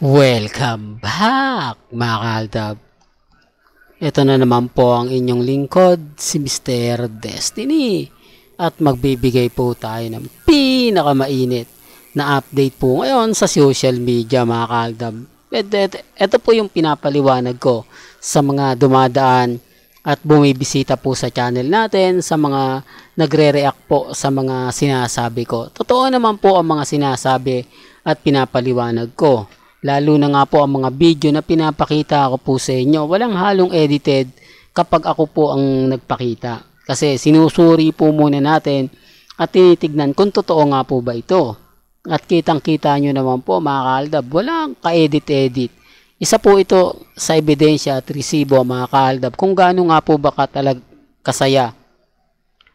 Welcome back mga kaldab. Ito na naman po ang inyong lingkod, si Mr. Destiny. At magbibigay po tayo ng pinakamainit na update po ngayon sa social media mga kaldab. Ito, ito, ito po yung pinapaliwanag ko sa mga dumadaan at bumibisita po sa channel natin sa mga nagre-react po sa mga sinasabi ko. Totoo naman po ang mga sinasabi at pinapaliwanag ko Lalo na nga po ang mga video na pinapakita ako po sa inyo. Walang halong edited kapag ako po ang nagpakita. Kasi sinusuri po muna natin at tinitignan kung totoo nga po ba ito. At kitang-kita nyo naman po mga kaaldab, walang ka-edit-edit. Isa po ito sa ebidensya at resibo mga kaaldab kung gaano nga po ba katalag kasaya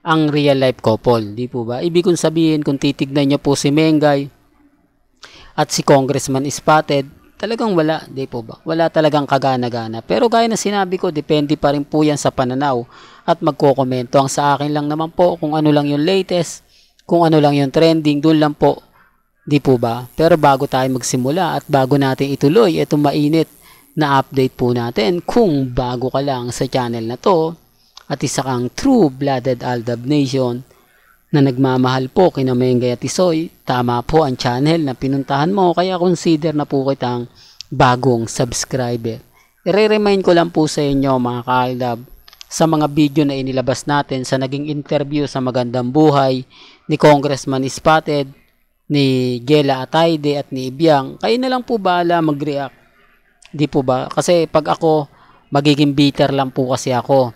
ang real life couple. Di po ba? Ibig kong sabihin kung titignan nyo po si Mengay, at si Congressman Spotted, talagang wala, di po ba? Wala talagang kagana-gana. Pero gaya na sinabi ko, depende pa rin po yan sa pananaw at magkokomento. Ang sa akin lang naman po, kung ano lang yung latest, kung ano lang yung trending, doon lang po. Di po ba? Pero bago tayo magsimula at bago natin ituloy, itong mainit na update po natin. Kung bago ka lang sa channel na to at isa kang true-blooded Aldab Nation, na nagmamahal po kina Mengay at Isoy, tama po ang channel na pinuntahan mo kaya consider na po kitang bagong subscriber. I-remind ko lang po sa inyo mga ka-love sa mga video na inilabas natin sa naging interview sa Magandang Buhay ni Congressman Spotted, ni Gela Atayde at ni Ibiang. Kayo na lang po baala mag-react. Di po ba? Kasi pag ako, magiging bitter lang po kasi ako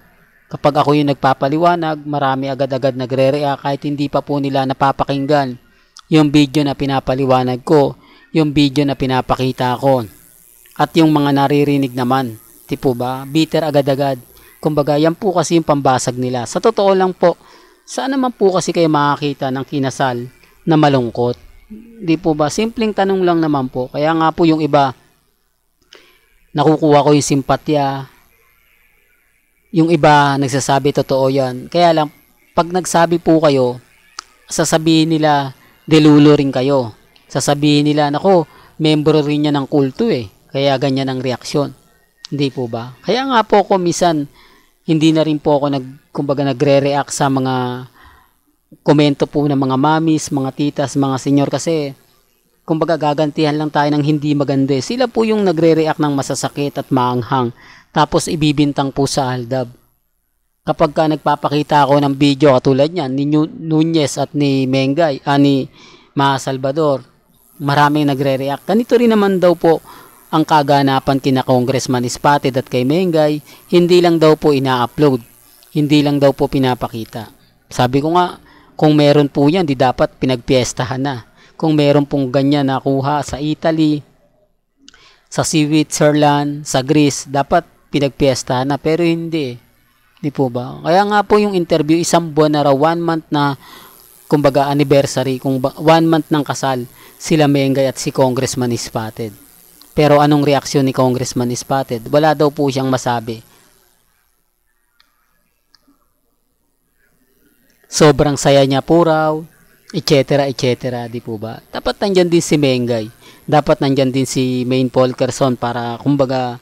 Kapag ako yung nagpapaliwanag, marami agad-agad nagre-react kahit hindi pa po nila napapakinggan yung video na pinapaliwanag ko, yung video na pinapakita ko. At yung mga naririnig naman, tipo ba, bitter agad-agad. Kumbaga, yan po kasi yung pambasag nila. Sa totoo lang po, saan naman po kasi kayo makakita ng kinasal na malungkot? Di po ba? Simpleng tanong lang naman po. Kaya nga po yung iba, nakukuha ko yung simpatya, yung iba nagsasabi totoo yan. Kaya lang, pag nagsabi po kayo, sasabihin nila, delulo rin kayo. Sasabihin nila, nako, membro rin niya ng kulto eh. Kaya ganyan ang reaksyon. Hindi po ba? Kaya nga po ako misan, hindi na rin po ako nag, kumbaga, nagre-react sa mga komento po ng mga mamis, mga titas, mga senior kasi kumbaga gagantihan lang tayo ng hindi maganda. Eh. Sila po yung nagre-react ng masasakit at maanghang tapos ibibintang po sa Aldab. Kapag ka nagpapakita ako ng video katulad niyan ni Nunez at ni Mengay, ah, Ma Salvador, maraming nagre-react. Ganito rin naman daw po ang kaganapan kina Congressman Ispatid at kay Mengay, hindi lang daw po ina-upload. Hindi lang daw po pinapakita. Sabi ko nga, kung meron po yan, di dapat pinagpiestahan na kung meron pong ganyan na nakuha sa Italy, sa Switzerland, sa Greece, dapat pinagpiesta na pero hindi. Di po ba? Kaya nga po yung interview, isang buwan na raw, one month na kumbaga anniversary, kung ba, one month ng kasal, sila Mengay at si Congressman Ispatid. Pero anong reaksyon ni Congressman Ispatid? Wala daw po siyang masabi. Sobrang saya niya po raw, etc. etc. Di po ba? Dapat nandyan din si Mengay. Dapat nandyan din si Main Paul Carson para kumbaga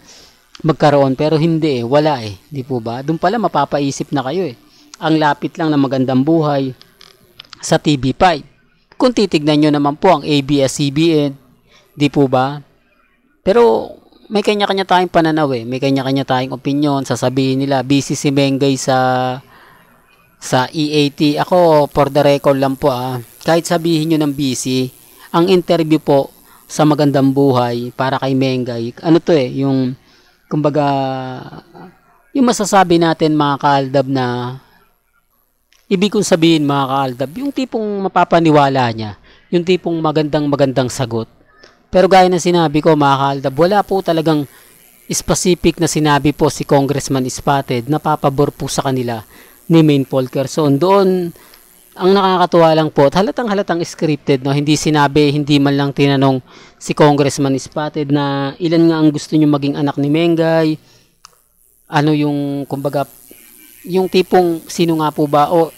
magkaroon pero hindi eh, wala eh. Di po ba? Doon pala mapapaisip na kayo eh. Ang lapit lang ng magandang buhay sa TV5. Kung titignan nyo naman po ang ABS-CBN, di po ba? Pero may kanya-kanya tayong pananaw eh. May kanya-kanya tayong opinion. Sasabihin nila, busy si Mengay sa sa EAT. Ako, for the record lang po ah, kahit sabihin nyo ng busy, ang interview po sa Magandang Buhay para kay Mengay, ano to eh, yung, kumbaga, yung masasabi natin mga kaaldab na, ibig kong sabihin mga kaaldab, yung tipong mapapaniwala niya, yung tipong magandang magandang sagot. Pero gaya ng sinabi ko mga kaaldab, wala po talagang specific na sinabi po si Congressman Spatted na papabor po sa kanila ni Main Paul Kerson. Doon, ang nakakatuwa lang po, halatang halatang scripted, no? hindi sinabi, hindi man lang tinanong si Congressman Spotted na ilan nga ang gusto niyo maging anak ni Mengay, ano yung, kumbaga, yung tipong sino nga po ba, o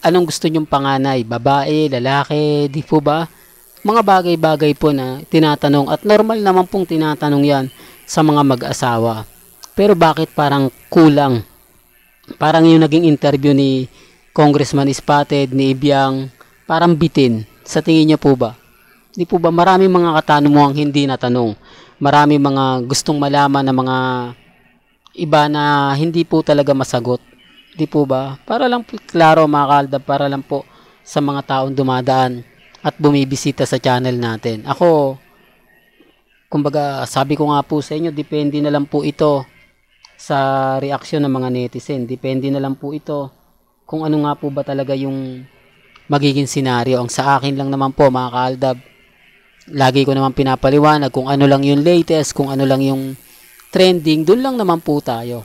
anong gusto nyong panganay, babae, lalaki, di po ba? Mga bagay-bagay po na tinatanong at normal naman pong tinatanong yan sa mga mag-asawa. Pero bakit parang kulang Parang yung naging interview ni Congressman Spotted, ni Ibiang, parang bitin. Sa tingin niya po ba? Hindi po ba maraming mga katanong mo ang hindi natanong? Marami mga gustong malaman ng mga iba na hindi po talaga masagot. Hindi po ba? Para lang po klaro mga kalda, para lang po sa mga taong dumadaan at bumibisita sa channel natin. Ako, kumbaga sabi ko nga po sa inyo, depende na lang po ito sa reaksyon ng mga netizen. Depende na lang po ito kung ano nga po ba talaga yung magiging senaryo. Ang sa akin lang naman po mga kaaldab, lagi ko naman pinapaliwanag kung ano lang yung latest, kung ano lang yung trending, doon lang naman po tayo.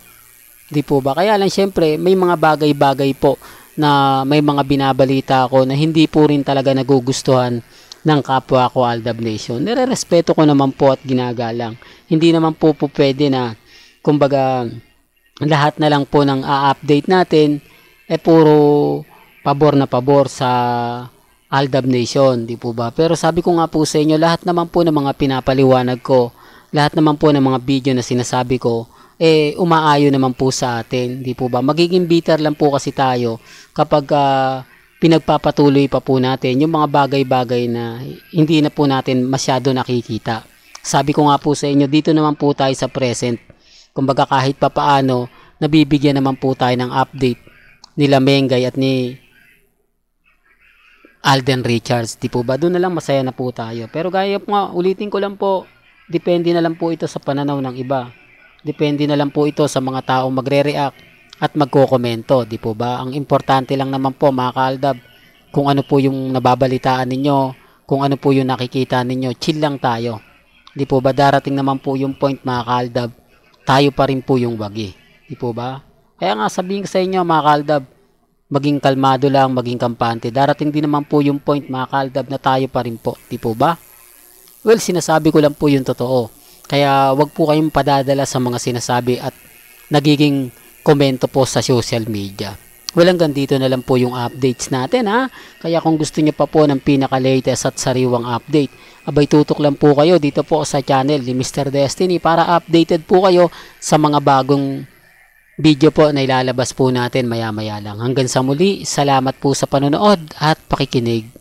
Di po ba? Kaya lang syempre, may mga bagay-bagay po na may mga binabalita ako na hindi po rin talaga nagugustuhan ng kapwa ko Aldab Nation. Nire-respeto ko naman po at ginagalang. Hindi naman po po pwede na kumbaga lahat na lang po ng a-update natin eh puro pabor na pabor sa Aldab Nation, di po ba? Pero sabi ko nga po sa inyo, lahat naman po ng mga pinapaliwanag ko, lahat naman po ng mga video na sinasabi ko, eh umaayo naman po sa atin, di po ba? Magiging bitter lang po kasi tayo kapag uh, pinagpapatuloy pa po natin yung mga bagay-bagay na hindi na po natin masyado nakikita. Sabi ko nga po sa inyo, dito naman po tayo sa present Kumbaga kahit papaano, nabibigyan naman po tayo ng update nila Mengay at ni Alden Richards. Di po ba? Doon na lang masaya na po tayo. Pero gaya po nga, ulitin ko lang po, depende na lang po ito sa pananaw ng iba. Depende na lang po ito sa mga taong magre-react at magkokomento. Di po ba? Ang importante lang naman po mga kaaldab, kung ano po yung nababalitaan ninyo, kung ano po yung nakikita ninyo, chill lang tayo. Di po ba darating naman po yung point mga kaaldab tayo pa rin po yung wagi. Di po ba? Kaya nga sabihin ko sa inyo mga kaldab, maging kalmado lang, maging kampante. Darating din naman po yung point mga kaldab na tayo pa rin po. Di po ba? Well, sinasabi ko lang po yung totoo. Kaya wag po kayong padadala sa mga sinasabi at nagiging komento po sa social media. Well, hanggang dito na lang po yung updates natin ha. Kaya kung gusto niyo pa po ng pinaka-latest at sariwang update, abay tutok lang po kayo dito po sa channel ni Mr. Destiny para updated po kayo sa mga bagong video po na ilalabas po natin maya-maya lang. Hanggang sa muli, salamat po sa panonood at pakikinig.